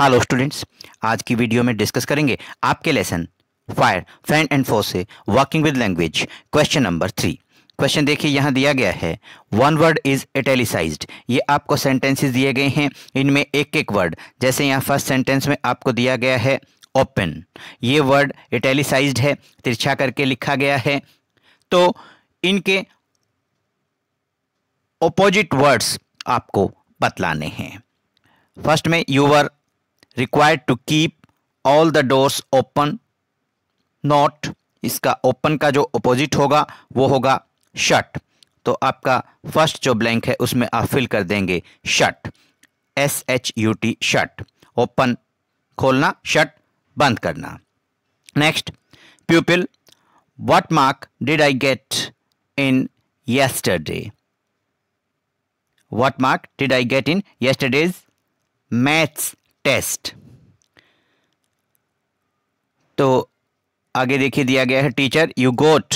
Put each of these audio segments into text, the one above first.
hello students आज की video में डिस्कस करेंगे आपके lesson fire friend and four से working with language question number three question देखिए यहाँ दिया गया है वन वर्ड इज इटेलीसाइज ये आपको सेंटेंसेस दिए गए हैं इनमें एक एक वर्ड जैसे यहाँ फर्स्ट सेंटेंस में आपको दिया गया है ओपन ये वर्ड इटेलीसाइज है तिरछा करके लिखा गया है तो इनके ओपोजिट वर्ड्स आपको बतलाने हैं फर्स्ट में you're required to keep all the doors open not इसका ओपन का जो अपोजिट होगा वो होगा शट तो आपका फर्स्ट जो ब्लैंक है उसमें आप फिल कर देंगे shut S H U T shut open खोलना शट बंद करना next pupil what mark did I get in yesterday what mark did I get in yesterday's maths test तो आगे देखिए दिया गया है teacher you got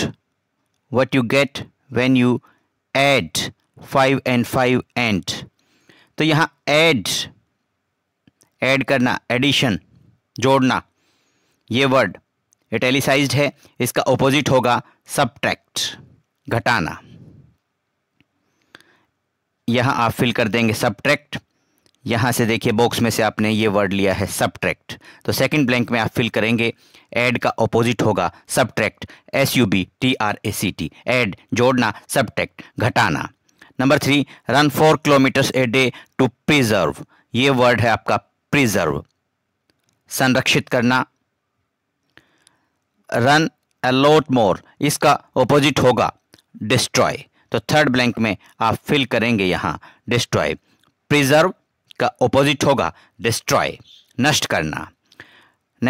what you get when you add five and five and तो यहाँ add add करना addition जोड़ना ये वर्ड इटेलिसाइज्ड है इसका ऑपोजिट होगा सब्ट्रैक्ट घटाना यहाँ आप फिल कर देंगे सब्ट्रैक्ट यहाँ से देखिए बॉक्स में से आपने ये वर्ड लिया है सब्ट्रैक्ट तो सेकंड ब्लैंक में आप फिल करेंगे ऐड का ऑपोजिट होगा subtract S U B T R A C T add जोड़ना सब्ट्रैक्ट घटाना number three run four kilometres a day to preserve ये वर्ड है आपका प्रिजर्व संरक्षित करना रन अलोट मोर इसका ऑपोजिट होगा डिस्ट्रॉय तो थर्ड ब्लैंक में आप फिल करेंगे यहाँ डिस्ट्रॉय प्रिजर्व का ऑपोजिट होगा डिस्ट्रॉय नष्ट करना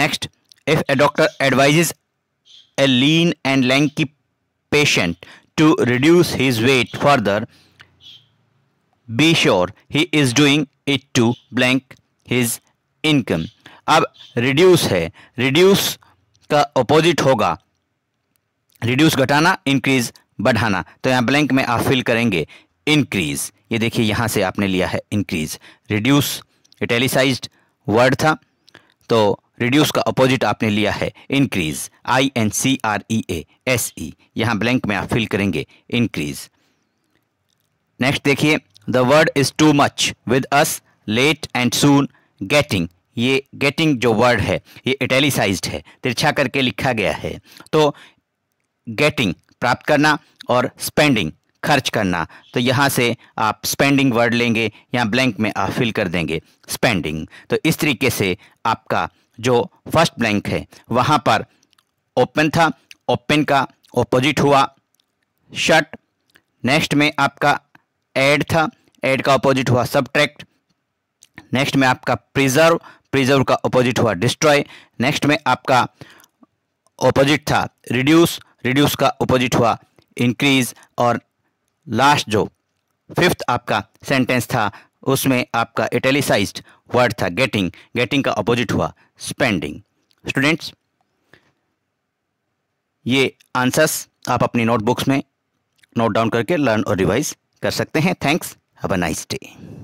next if a doctor advises a lean and lanky patient to reduce his weight further be sure he is doing it to blank his income अब reduce है reduce का opposite होगा reduce घटाना increase बढ़ाना तो यहाँ ब्लैंक में आप फिल करेंगे इंक्रीज ये देखिए यहाँ से आपने लिया है इंक्रीज रिड्यूस इटेलीसाइज वर्ड था तो रिड्यूस का अपोजिट आपने लिया है increase I N C R E A S E यहाँ ब्लैंक में आप फिल करेंगे इंक्रीज नेक्स्ट देखिए the word is too much with us late and soon getting ये गेटिंग जो वर्ड है ये इटेलीसाइज है तिरछा करके लिखा गया है तो गेटिंग प्राप्त करना और स्पेंडिंग खर्च करना तो यहाँ से आप स्पेंडिंग वर्ड लेंगे यहाँ ब्लैंक में आप फिल कर देंगे स्पेंडिंग तो इस तरीके से आपका जो फर्स्ट ब्लैंक है वहाँ पर ओपन था ओपन का ओपोजिट हुआ शर्ट नेक्स्ट में आपका एड था एड का ऑपोजिट हुआ सब्ट्रैक्ट नेक्स्ट में आपका प्रिजर्व प्रिजर्व का ऑपोजिट हुआ डिस्ट्रॉय नेक्स्ट में आपका ऑपोजिट था रिड्यूस रिड्यूस का ऑपोजिट हुआ इंक्रीज और लास्ट जो फिफ्थ आपका सेंटेंस था उसमें आपका इटेलिसाइज्ड वर्ड था गेटिंग गेटिंग का अपोजिट हुआ स्पेंडिंग स्टूडेंट्स ये आंसर्स आप अपनी नोटबुक्स में नोट डाउन करके लर्न और रिवाइज कर सकते हैं thanks have a nice day